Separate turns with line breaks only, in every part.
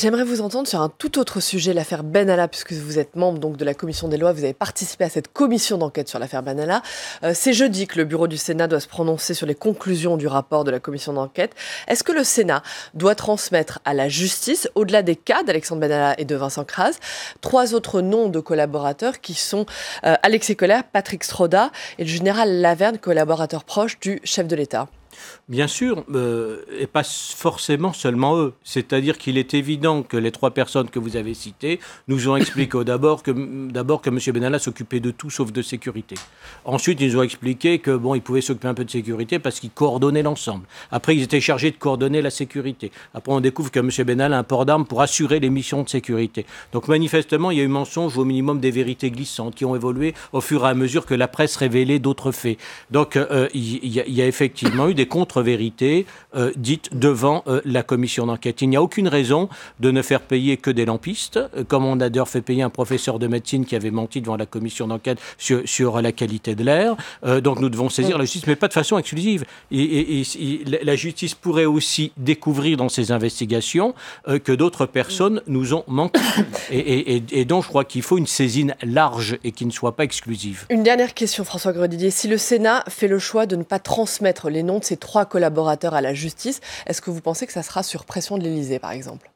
J'aimerais vous entendre sur un tout autre sujet, l'affaire Benalla, puisque vous êtes membre donc de la commission des lois, vous avez participé à cette commission d'enquête sur l'affaire Benalla. Euh, c'est jeudi que le bureau du Sénat doit se prononcer sur les conclusions du rapport de la commission d'enquête. Est-ce que le Sénat doit transmettre à la justice, au-delà des cas d'Alexandre Benalla et de Vincent Kras, trois autres noms de collaborateurs qui sont euh, Alexis Collère, Patrick Stroda et le général Laverne, collaborateur proche du chef de l'État
Bien sûr, euh, et pas forcément seulement eux. C'est-à-dire qu'il est évident que les trois personnes que vous avez citées nous ont expliqué d'abord que, d'abord que M. Benalla s'occupait de tout sauf de sécurité. Ensuite, ils nous ont expliqué que bon, il pouvait s'occuper un peu de sécurité parce qu'il coordonnait l'ensemble. Après, ils étaient chargés de coordonner la sécurité. Après, on découvre que M. Benalla a un port d'armes pour assurer les missions de sécurité. Donc, manifestement, il y a eu mensonge au minimum des vérités glissantes qui ont évolué au fur et à mesure que la presse révélait d'autres faits. Donc, euh, il, il y a effectivement eu des contre vérité dite euh, dites devant euh, la commission d'enquête. Il n'y a aucune raison de ne faire payer que des lampistes, euh, comme on a d'ailleurs fait payer un professeur de médecine qui avait menti devant la commission d'enquête sur, la qualité de l'air. donc nous devons saisir la justice, mais pas de façon exclusive. Et, la justice pourrait aussi découvrir dans ses investigations que d'autres personnes nous ont menti. et donc je crois qu'il faut une saisine large et qui ne soit pas exclusive.
Une dernière question, François Gredidier. Si le Sénat fait le choix de ne pas transmettre les noms de ces trois collaborateurs à la justice. Est-ce que vous pensez que ça sera sur pression de l'Élysée, par exemple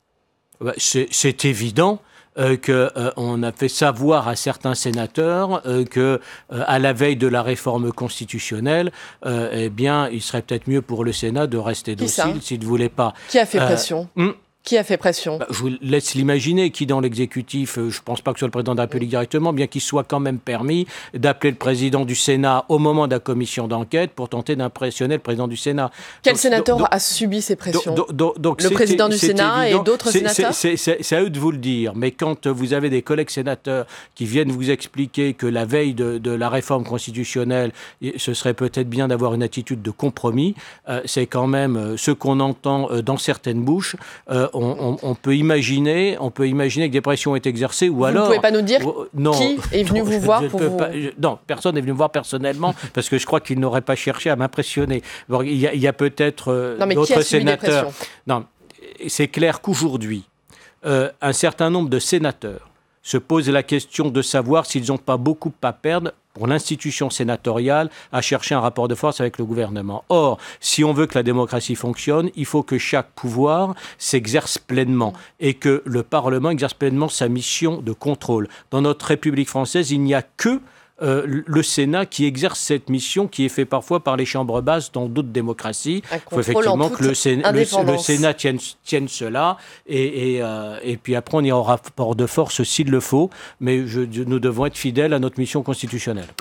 bah, C'est évident. qu'on euh, que euh, on a fait savoir à certains sénateurs qu'à euh, que à la veille de la réforme constitutionnelle, eh bien, il serait peut-être mieux pour le Sénat de rester docile s'il ne voulait pas. Qui a fait pression
hmm. Qui a fait pression bah,
Je vous laisse l'imaginer, qui dans l'exécutif, euh, je ne pense pas que ce soit le président de la République directement, bien qu'il soit quand même permis d'appeler le président du Sénat au moment de la commission d'enquête pour tenter d'impressionner le président du Sénat. Quel sénateur a subi
ces pressions Le président du Sénat et d'autres sénateurs
C'est à eux de vous le dire, mais quand vous avez des collègues sénateurs qui viennent vous expliquer que la veille de, la réforme constitutionnelle, ce serait peut-être bien d'avoir une attitude de compromis, euh, c'est quand même euh, ce qu'on entend dans certaines bouches on, peut imaginer, on peut imaginer que des pressions est exercées ou alors. Vous ne pouvez pas nous dire euh, non, qui est venu vous voir pour vous... non, personne n'est venu me voir personnellement parce que je crois qu'il n'aurait pas cherché à m'impressionner. il y a, peut-être euh, d'autres sénateurs. Non, c'est clair qu'aujourd'hui, euh, un certain nombre de sénateurs se pose la question de savoir s'ils n'ont pas beaucoup à perdre pour l'institution sénatoriale à chercher un rapport de force avec le gouvernement. Or, si on veut que la démocratie fonctionne, il faut que chaque pouvoir s'exerce pleinement et que le Parlement exerce pleinement sa mission de contrôle. Dans notre République française, il n'y a que euh, le Sénat qui exerce cette mission qui est fait parfois par les chambres basses dans d'autres démocraties. Il faut effectivement que le Sénat, le, tienne, cela euh, et, puis après on ira au rapport de force s'il le faut, mais nous devons être fidèles à notre mission constitutionnelle.